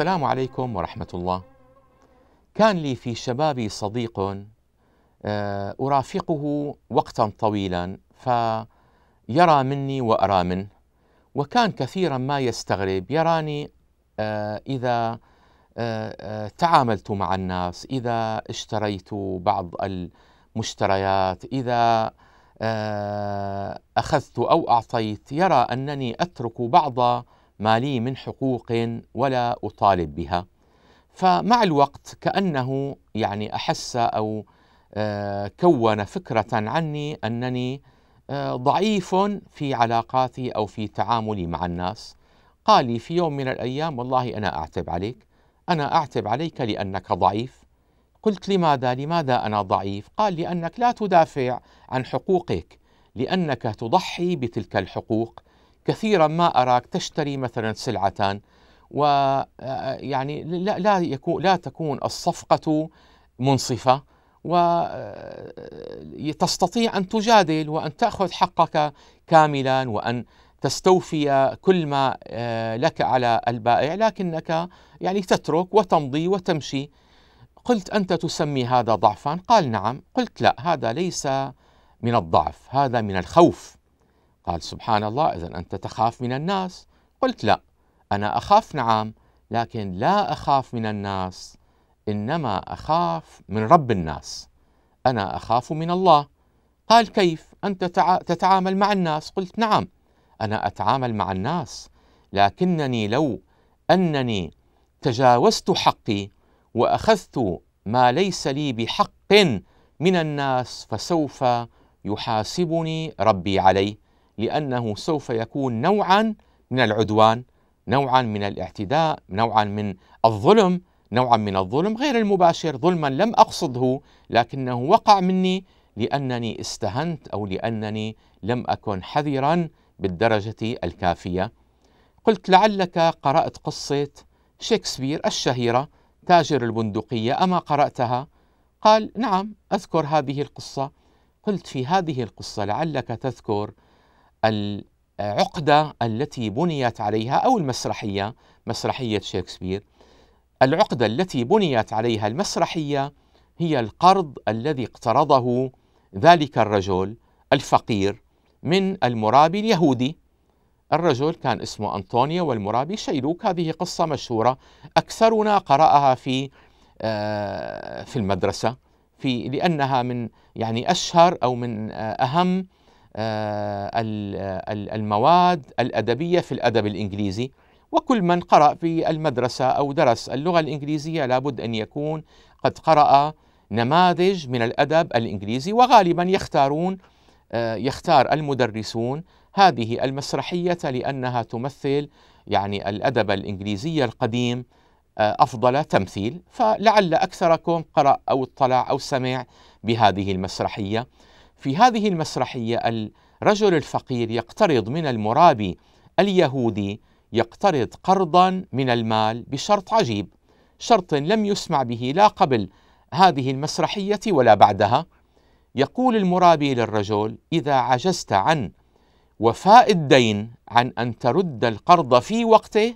السلام عليكم ورحمة الله. كان لي في شبابي صديق آه، أرافقه وقتا طويلا فيرى مني وأرى منه وكان كثيرا ما يستغرب يراني آه، إذا آه، تعاملت مع الناس إذا اشتريت بعض المشتريات إذا أخذت أو أعطيت يرى أنني أترك بعض ما لي من حقوق ولا أطالب بها فمع الوقت كأنه يعني أحس أو آه، كون فكرة عني أنني آه، ضعيف في علاقاتي أو في تعاملي مع الناس قال لي في يوم من الأيام والله أنا أعتب عليك أنا أعتب عليك لأنك ضعيف قلت لماذا لماذا أنا ضعيف قال لأنك لا تدافع عن حقوقك لأنك تضحي بتلك الحقوق كثيرا ما أراك تشتري مثلا سلعة آه، ويعني لا لا يكون لا تكون الصفقة منصفة وتستطيع آه، أن تجادل وأن تأخذ حقك كاملا وأن تستوفي كل ما آه، لك على البائع لكنك يعني تترك وتمضي وتمشي قلت أنت تسمي هذا ضعفا قال نعم قلت لا هذا ليس من الضعف هذا من الخوف قال سبحان الله إذا أنت تخاف من الناس قلت لا أنا أخاف نعم لكن لا أخاف من الناس إنما أخاف من رب الناس أنا أخاف من الله قال كيف أنت تتعامل مع الناس قلت نعم أنا أتعامل مع الناس لكنني لو أنني تجاوزت حقي وأخذت ما ليس لي بحق من الناس فسوف يحاسبني ربي عليه لأنه سوف يكون نوعا من العدوان نوعا من الاعتداء نوعا من الظلم نوعا من الظلم غير المباشر ظلما لم أقصده لكنه وقع مني لأنني استهنت أو لأنني لم أكن حذرا بالدرجة الكافية قلت لعلك قرأت قصة شكسبير الشهيرة تاجر البندقية أما قرأتها؟ قال نعم أذكر هذه القصة قلت في هذه القصة لعلك تذكر العقدة التي بنيت عليها أو المسرحية مسرحية شكسبير العقدة التي بنيت عليها المسرحية هي القرض الذي اقترضه ذلك الرجل الفقير من المرابي اليهودي الرجل كان اسمه أنطونيا والمرابي شيلوك هذه قصة مشهورة أكثرنا قرأها في آه، في المدرسة في لأنها من يعني أشهر أو من آه، أهم آه، المواد الأدبية في الأدب الإنجليزي وكل من قرأ في المدرسة أو درس اللغة الإنجليزية لابد أن يكون قد قرأ نماذج من الأدب الإنجليزي وغالبا يختارون آه، يختار المدرسون هذه المسرحية لأنها تمثل يعني الأدب الإنجليزي القديم آه، أفضل تمثيل فلعل أكثركم قرأ أو اطلع أو سمع بهذه المسرحية في هذه المسرحية الرجل الفقير يقترض من المرابي اليهودي يقترض قرضا من المال بشرط عجيب شرط لم يسمع به لا قبل هذه المسرحية ولا بعدها يقول المرابي للرجل إذا عجزت عن وفاء الدين عن أن ترد القرض في وقته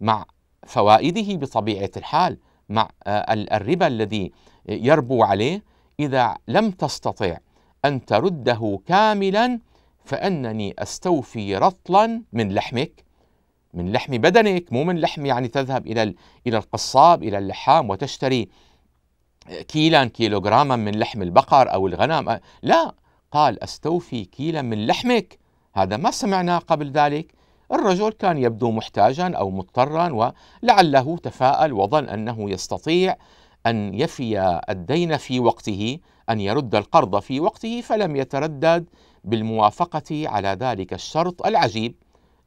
مع فوائده بطبيعة الحال مع آه، الربا الذي يربو عليه إذا لم تستطع أن ترده كاملا فأنني أستوفي رطلا من لحمك من لحم بدنك مو من لحم يعني تذهب إلى إلى القصاب إلى اللحام وتشتري كيلا كيلوغراما من لحم البقر أو الغنم لا قال أستوفي كيلا من لحمك هذا ما سمعناه قبل ذلك الرجل كان يبدو محتاجا أو مضطرا ولعله تفاءل وظن أنه يستطيع أن يفي الدين في وقته أن يرد القرض في وقته فلم يتردد بالموافقة على ذلك الشرط العجيب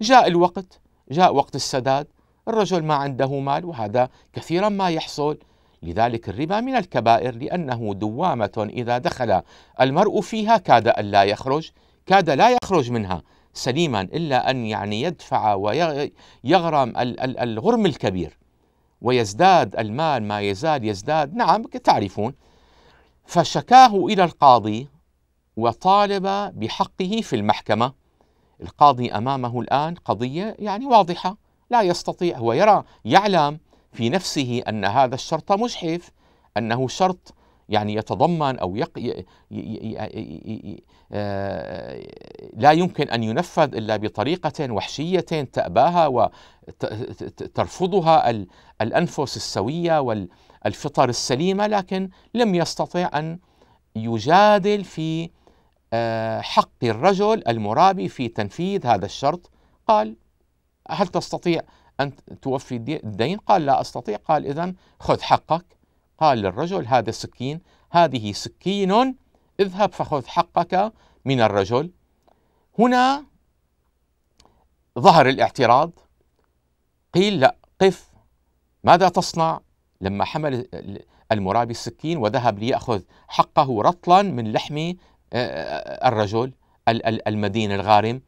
جاء الوقت جاء وقت السداد الرجل ما عنده مال وهذا كثيرا ما يحصل لذلك الربا من الكبائر لأنه دوامة إذا دخل المرء فيها كاد أن لا يخرج كاد لا يخرج منها سليما إلا أن يعني يدفع ويغرم الغرم الكبير ويزداد المال ما يزال يزداد نعم تعرفون فشكاه إلى القاضي وطالب بحقه في المحكمة القاضي أمامه الآن قضية يعني واضحة لا يستطيع هو يرى يعلم في نفسه أن هذا الشرط مجحف أنه شرط يعني يتضمن أو يق... ي... ي... ي... آه، لا يمكن أن ينفذ إلا بطريقة وحشية تأباها وترفضها الأنفس السوية وال... الفطر السليمه لكن لم يستطع ان يجادل في آه، حق الرجل المرابي في تنفيذ هذا الشرط قال هل تستطيع أن توفي الدين قال لا أستطيع قال إذا خذ حقك قال للرجل هذا سكين هذه سكين اذهب فخذ حقك من الرجل هنا ظهر الاعتراض قيل لا قف ماذا تصنع لما حمل المرابي السكين وذهب ليأخذ حقه رطلا من لحم آه، آه، الرجل المدين الغارم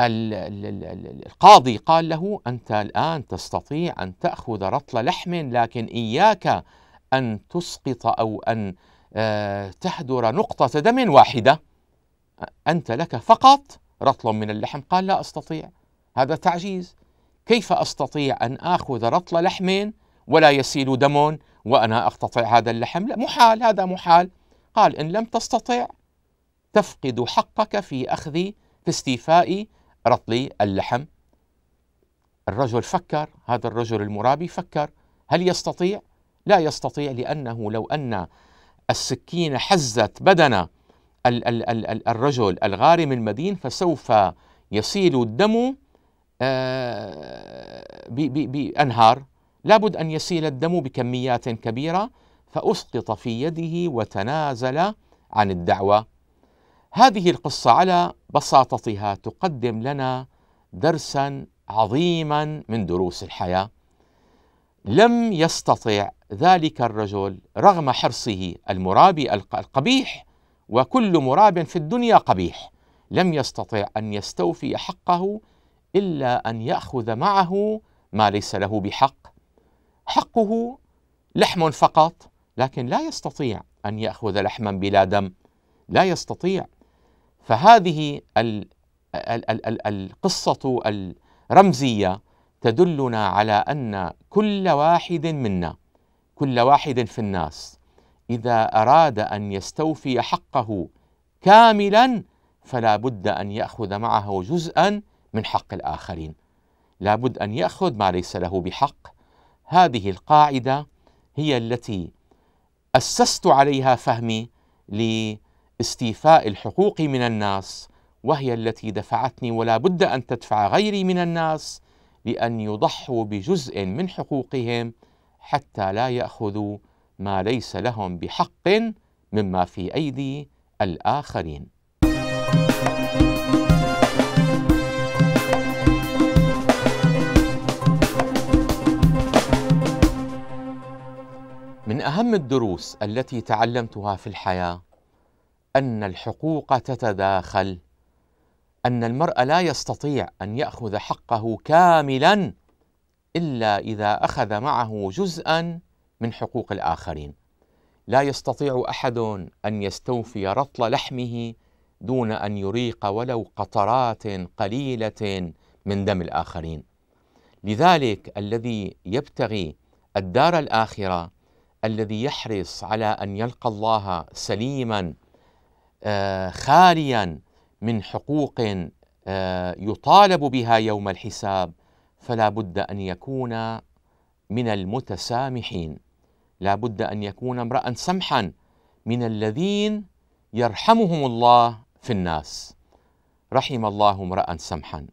القاضي قال له أنت الآن تستطيع أن تأخذ رطل لحم لكن إياك أن تسقط أو أن آه، تهدر نقطة دم واحدة أنت لك فقط رطل من اللحم قال لا أستطيع هذا تعجيز كيف أستطيع أن آخذ رطل لحم ولا يسيل دم وأنا أقتطع هذا اللحم لا محال هذا محال قال إن لم تستطع تفقد حقك في أخذ في استيفاء رطل اللحم الرجل فكر هذا الرجل المرابي فكر هل يستطيع لا يستطيع لأنه لو أن السكين حزت بدن الرجل الغارم المدين فسوف يسيل الدم آه، بأنهار لابد أن يسيل الدم بكميات كبيرة فأسقط في يده وتنازل عن الدعوة هذه القصة على بساطتها تقدم لنا درسا عظيما من دروس الحياة لم يستطع ذلك الرجل رغم حرصه المرابي القبيح وكل مراب في الدنيا قبيح لم يستطع ان يستوفي حقه الا ان ياخذ معه ما ليس له بحق حقه لحم فقط لكن لا يستطيع ان ياخذ لحما بلا دم لا يستطيع فهذه القصه الرمزيه تدلنا على ان كل واحد منا كل واحد في الناس اذا اراد ان يستوفي حقه كاملا فلا بد ان ياخذ معه جزءا من حق الاخرين لا بد ان ياخذ ما ليس له بحق هذه القاعده هي التي اسست عليها فهمي لاستيفاء الحقوق من الناس وهي التي دفعتني ولا بد ان تدفع غيري من الناس لان يضحوا بجزء من حقوقهم حتى لا ياخذوا ما ليس لهم بحق مما في ايدي الاخرين اهم الدروس التي تعلمتها في الحياه ان الحقوق تتداخل ان المرء لا يستطيع ان ياخذ حقه كاملا الا اذا اخذ معه جزءا من حقوق الاخرين لا يستطيع احد ان يستوفي رطل لحمه دون ان يريق ولو قطرات قليله من دم الاخرين لذلك الذي يبتغي الدار الاخره الذي يحرص على ان يلقى الله سليما آه، خاليا من حقوق آه، يطالب بها يوم الحساب فلا بد ان يكون من المتسامحين لا بد ان يكون امرا سمحا من الذين يرحمهم الله في الناس رحم الله امرا سمحا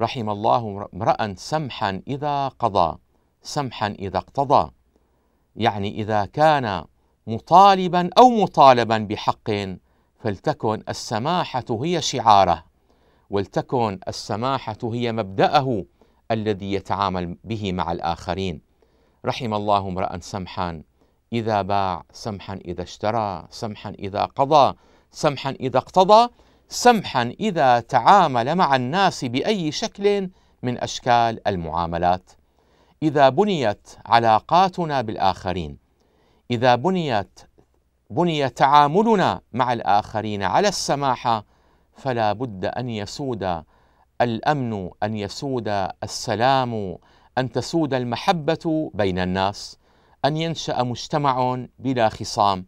رحم الله امرا سمحا اذا قضى سمحا اذا اقتضى يعني اذا كان مطالبا او مطالبا بحق فلتكن السماحه هي شعاره ولتكن السماحه هي مبداه الذي يتعامل به مع الاخرين رحم الله امرا سمحا اذا باع سمحا اذا اشترى سمحا اذا قضى سمحا اذا اقتضى سمحا اذا تعامل مع الناس باي شكل من اشكال المعاملات إذا بنيت علاقاتنا بالآخرين إذا بنيت بني تعاملنا مع الآخرين على السماحة فلا بد أن يسود الأمن أن يسود السلام أن تسود المحبة بين الناس أن ينشأ مجتمع بلا خصام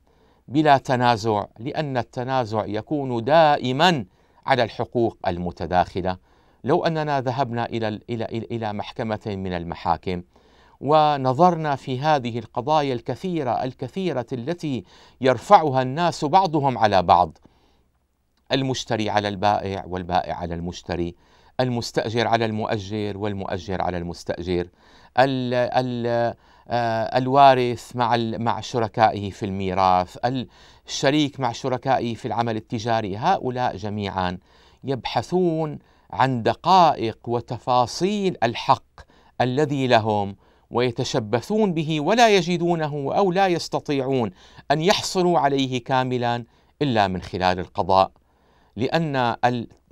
بلا تنازع لأن التنازع يكون دائما على الحقوق المتداخلة لو أننا ذهبنا إلى إلى إلى محكمة من المحاكم ونظرنا في هذه القضايا الكثيرة الكثيرة التي يرفعها الناس بعضهم على بعض المشتري على البائع والبائع على المشتري المستأجر على المؤجر والمؤجر على المستأجر ال ال آه، الوارث مع مع شركائه في الميراث الشريك مع شركائه في العمل التجاري هؤلاء جميعا يبحثون عن دقائق وتفاصيل الحق الذي لهم ويتشبثون به ولا يجدونه او لا يستطيعون ان يحصلوا عليه كاملا الا من خلال القضاء لان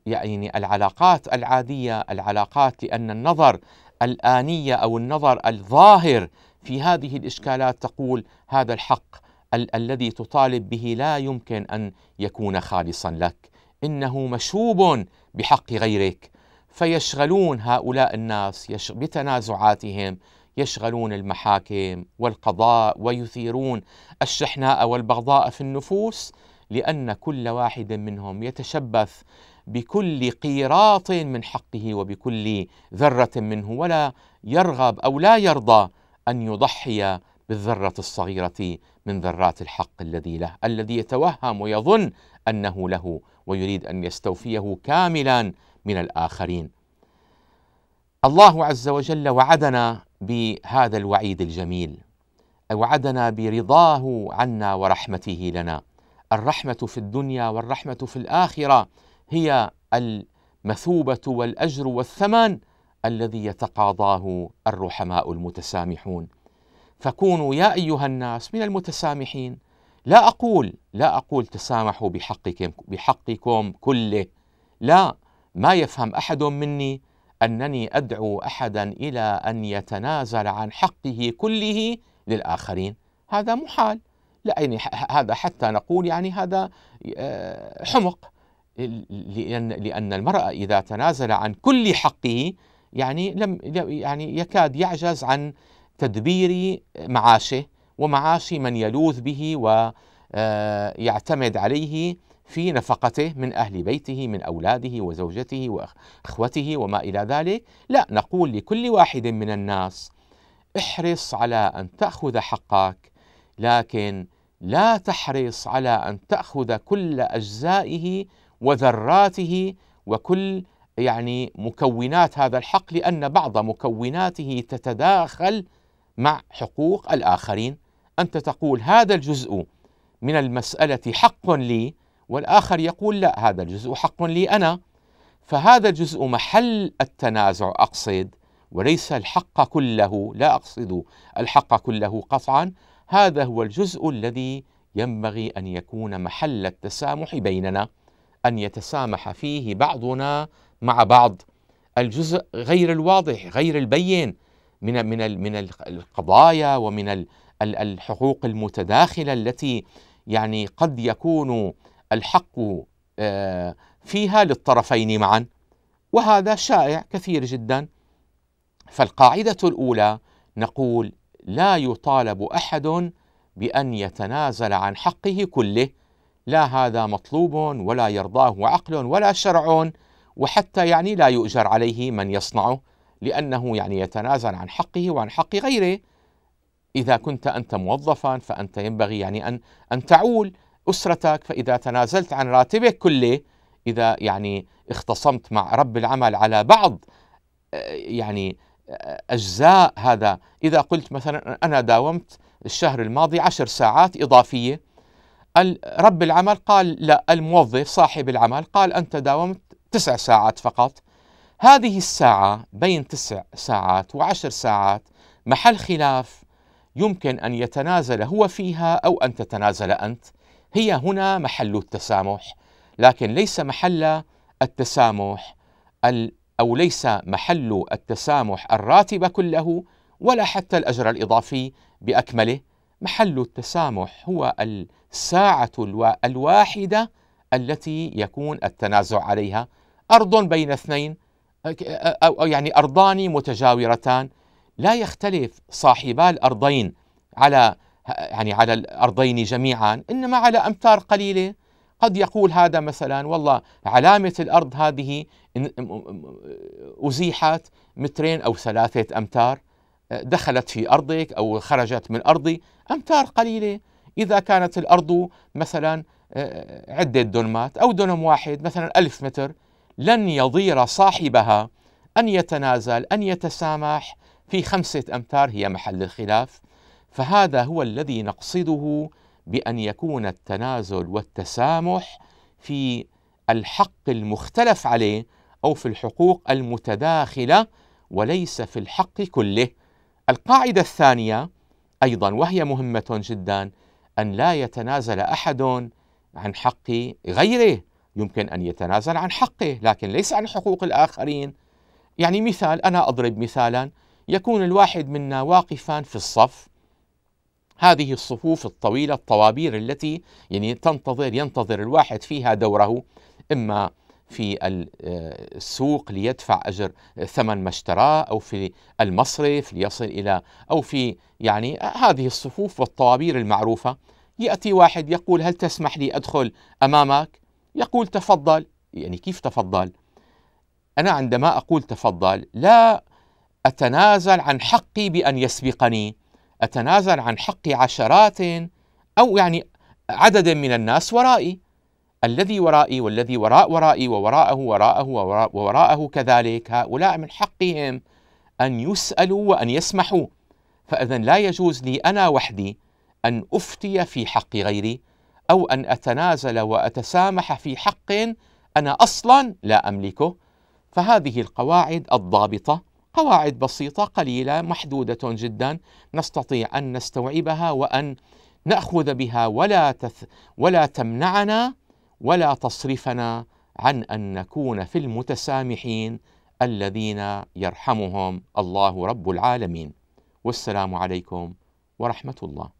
يعني العلاقات العاديه العلاقات لان النظر الانيه او النظر الظاهر في هذه الاشكالات تقول هذا الحق ال- الذي تطالب به لا يمكن ان يكون خالصا لك انه مشوب بحق غيرك فيشغلون هؤلاء الناس بتنازعاتهم يشغلون المحاكم والقضاء ويثيرون الشحناء والبغضاء في النفوس لان كل واحد منهم يتشبث بكل قيراط من حقه وبكل ذره منه ولا يرغب او لا يرضى ان يضحي بالذره الصغيره من ذرات الحق الذي له الذي يتوهم ويظن انه له ويريد ان يستوفيه كاملا من الاخرين. الله عز وجل وعدنا بهذا الوعيد الجميل وعدنا برضاه عنا ورحمته لنا. الرحمه في الدنيا والرحمه في الاخره هي المثوبه والاجر والثمن الذي يتقاضاه الرحماء المتسامحون. فكونوا يا ايها الناس من المتسامحين لا أقول لا أقول تسامحوا بحقكم بحقكم كله لا ما يفهم أحد مني أنني أدعو أحدا إلى أن يتنازل عن حقه كله للآخرين هذا محال لا يعني هذا حتى نقول يعني هذا آه، حمق لأن لأن المرأة إذا تنازل عن كل حقه يعني لم يعني يكاد يعجز عن تدبير معاشه ومعاش من يلوذ به ويعتمد آه، عليه في نفقته من أهل بيته من أولاده وزوجته وأخوته وما إلى ذلك لا نقول لكل واحد من الناس احرص على أن تأخذ حقك لكن لا تحرص على أن تأخذ كل أجزائه وذراته وكل يعني مكونات هذا الحق لأن بعض مكوناته تتداخل مع حقوق الآخرين أنت تقول هذا الجزء من المسألة حق لي والآخر يقول لا هذا الجزء حق لي أنا فهذا الجزء محل التنازع أقصد وليس الحق كله لا أقصد الحق كله قطعا هذا هو الجزء الذي ينبغي أن يكون محل التسامح بيننا أن يتسامح فيه بعضنا مع بعض الجزء غير الواضح غير البين من من من القضايا ومن الحقوق المتداخله التي يعني قد يكون الحق آه، فيها للطرفين معا وهذا شائع كثير جدا فالقاعده الاولى نقول لا يطالب احد بان يتنازل عن حقه كله لا هذا مطلوب ولا يرضاه عقل ولا شرع وحتى يعني لا يؤجر عليه من يصنعه لانه يعني يتنازل عن حقه وعن حق غيره إذا كنت أنت موظفا فأنت ينبغي يعني أن أن تعول أسرتك فإذا تنازلت عن راتبك كله إذا يعني اختصمت مع رب العمل على بعض آه، يعني آه، أجزاء هذا إذا قلت مثلا أنا داومت الشهر الماضي عشر ساعات إضافية رب العمل قال لا الموظف صاحب العمل قال أنت داومت تسع ساعات فقط هذه الساعة بين تسع ساعات وعشر ساعات محل خلاف يمكن ان يتنازل هو فيها او ان تتنازل انت هي هنا محل التسامح لكن ليس محل التسامح او ليس محل التسامح الراتب كله ولا حتى الاجر الاضافي باكمله محل التسامح هو الساعه الواحده التي يكون التنازع عليها ارض بين اثنين أو يعني أرضان متجاورتان لا يختلف صاحبا الارضين على يعني على الارضين جميعا انما على امتار قليله قد يقول هذا مثلا والله علامه الارض هذه ازيحت مترين او ثلاثه امتار دخلت في ارضك او خرجت من ارضي امتار قليله اذا كانت الارض مثلا آه، عده دنمات او دنم واحد مثلا ألف متر لن يضير صاحبها ان يتنازل ان يتسامح في خمسة أمتار هي محل الخلاف فهذا هو الذي نقصده بأن يكون التنازل والتسامح في الحق المختلف عليه أو في الحقوق المتداخلة وليس في الحق كله القاعدة الثانية أيضا وهي مهمة جدا أن لا يتنازل أحد عن حق غيره يمكن أن يتنازل عن حقه لكن ليس عن حقوق الآخرين يعني مثال أنا أضرب مثالا يكون الواحد منا واقفا في الصف هذه الصفوف الطويلة الطوابير التي يعني تنتظر ينتظر الواحد فيها دوره إما في آه، السوق ليدفع أجر ثمن ما اشتراه أو في المصرف ليصل إلى أو في يعني هذه الصفوف والطوابير المعروفة يأتي واحد يقول هل تسمح لي أدخل أمامك؟ يقول تفضل يعني كيف تفضل؟ أنا عندما أقول تفضل لا أتنازل عن حقي بأن يسبقني أتنازل عن حق عشرات أو يعني عدد من الناس ورائي الذي ورائي والذي وراء ورائي ووراءه وراءه ووراءه, ووراءه كذلك هؤلاء من حقهم أن يسألوا وأن يسمحوا فإذا لا يجوز لي أنا وحدي أن أفتي في حق غيري أو أن أتنازل وأتسامح في حق أنا أصلا لا أملكه فهذه القواعد الضابطة قواعد بسيطة قليلة محدودة جدا نستطيع أن نستوعبها وأن نأخذ بها ولا تث ولا تمنعنا ولا تصرفنا عن أن نكون في المتسامحين الذين يرحمهم الله رب العالمين والسلام عليكم ورحمة الله